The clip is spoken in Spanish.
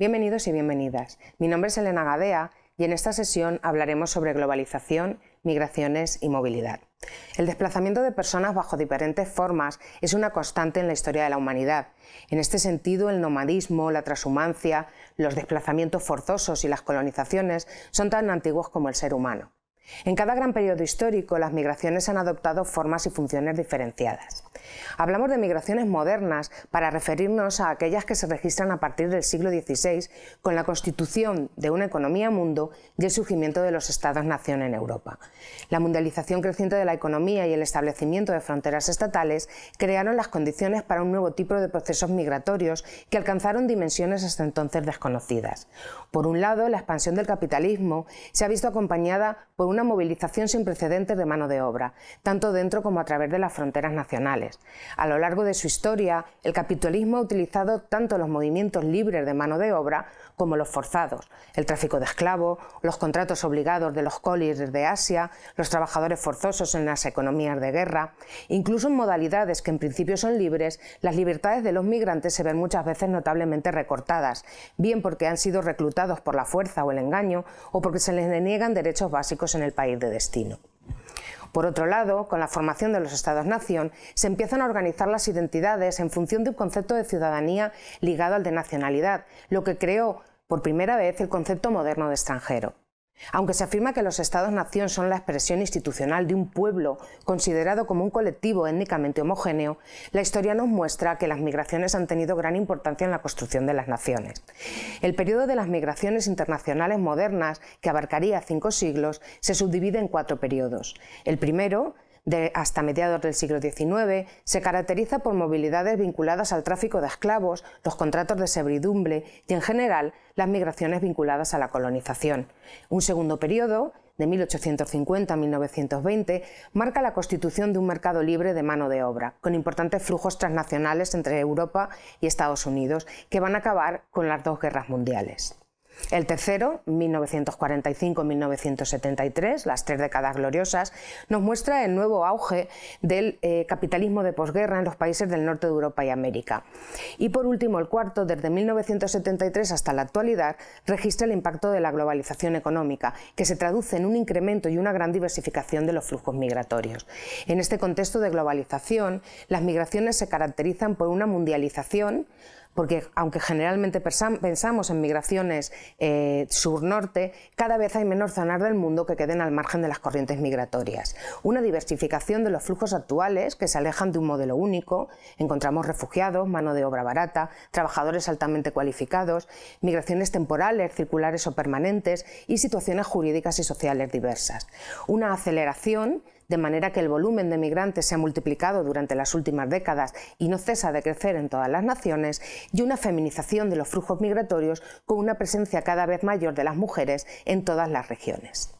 Bienvenidos y bienvenidas. Mi nombre es Elena Gadea y en esta sesión hablaremos sobre globalización, migraciones y movilidad. El desplazamiento de personas bajo diferentes formas es una constante en la historia de la humanidad. En este sentido, el nomadismo, la transhumancia, los desplazamientos forzosos y las colonizaciones son tan antiguos como el ser humano. En cada gran periodo histórico, las migraciones han adoptado formas y funciones diferenciadas. Hablamos de migraciones modernas para referirnos a aquellas que se registran a partir del siglo XVI con la constitución de una economía mundo y el surgimiento de los estados-nación en Europa. La mundialización creciente de la economía y el establecimiento de fronteras estatales crearon las condiciones para un nuevo tipo de procesos migratorios que alcanzaron dimensiones hasta entonces desconocidas. Por un lado, la expansión del capitalismo se ha visto acompañada por una movilización sin precedentes de mano de obra, tanto dentro como a través de las fronteras nacionales. A lo largo de su historia, el capitalismo ha utilizado tanto los movimientos libres de mano de obra como los forzados, el tráfico de esclavos, los contratos obligados de los colis de Asia, los trabajadores forzosos en las economías de guerra, incluso en modalidades que en principio son libres, las libertades de los migrantes se ven muchas veces notablemente recortadas, bien porque han sido reclutados por la fuerza o el engaño o porque se les deniegan derechos básicos en el país de destino. Por otro lado, con la formación de los Estados-nación, se empiezan a organizar las identidades en función de un concepto de ciudadanía ligado al de nacionalidad, lo que creó por primera vez el concepto moderno de extranjero. Aunque se afirma que los Estados-nación son la expresión institucional de un pueblo considerado como un colectivo étnicamente homogéneo, la historia nos muestra que las migraciones han tenido gran importancia en la construcción de las naciones. El periodo de las migraciones internacionales modernas, que abarcaría cinco siglos, se subdivide en cuatro periodos. El primero, de hasta mediados del siglo XIX, se caracteriza por movilidades vinculadas al tráfico de esclavos, los contratos de servidumbre y, en general, las migraciones vinculadas a la colonización. Un segundo periodo, de 1850 a 1920, marca la constitución de un mercado libre de mano de obra, con importantes flujos transnacionales entre Europa y Estados Unidos, que van a acabar con las dos guerras mundiales. El tercero, 1945-1973, las tres décadas gloriosas, nos muestra el nuevo auge del eh, capitalismo de posguerra en los países del norte de Europa y América. Y por último, el cuarto, desde 1973 hasta la actualidad, registra el impacto de la globalización económica, que se traduce en un incremento y una gran diversificación de los flujos migratorios. En este contexto de globalización, las migraciones se caracterizan por una mundialización, porque aunque generalmente pensamos en migraciones eh, sur-norte, cada vez hay menos zonas del mundo que queden al margen de las corrientes migratorias. Una diversificación de los flujos actuales que se alejan de un modelo único, encontramos refugiados, mano de obra barata, trabajadores altamente cualificados, migraciones temporales, circulares o permanentes y situaciones jurídicas y sociales diversas. Una aceleración de manera que el volumen de migrantes se ha multiplicado durante las últimas décadas y no cesa de crecer en todas las naciones, y una feminización de los flujos migratorios con una presencia cada vez mayor de las mujeres en todas las regiones.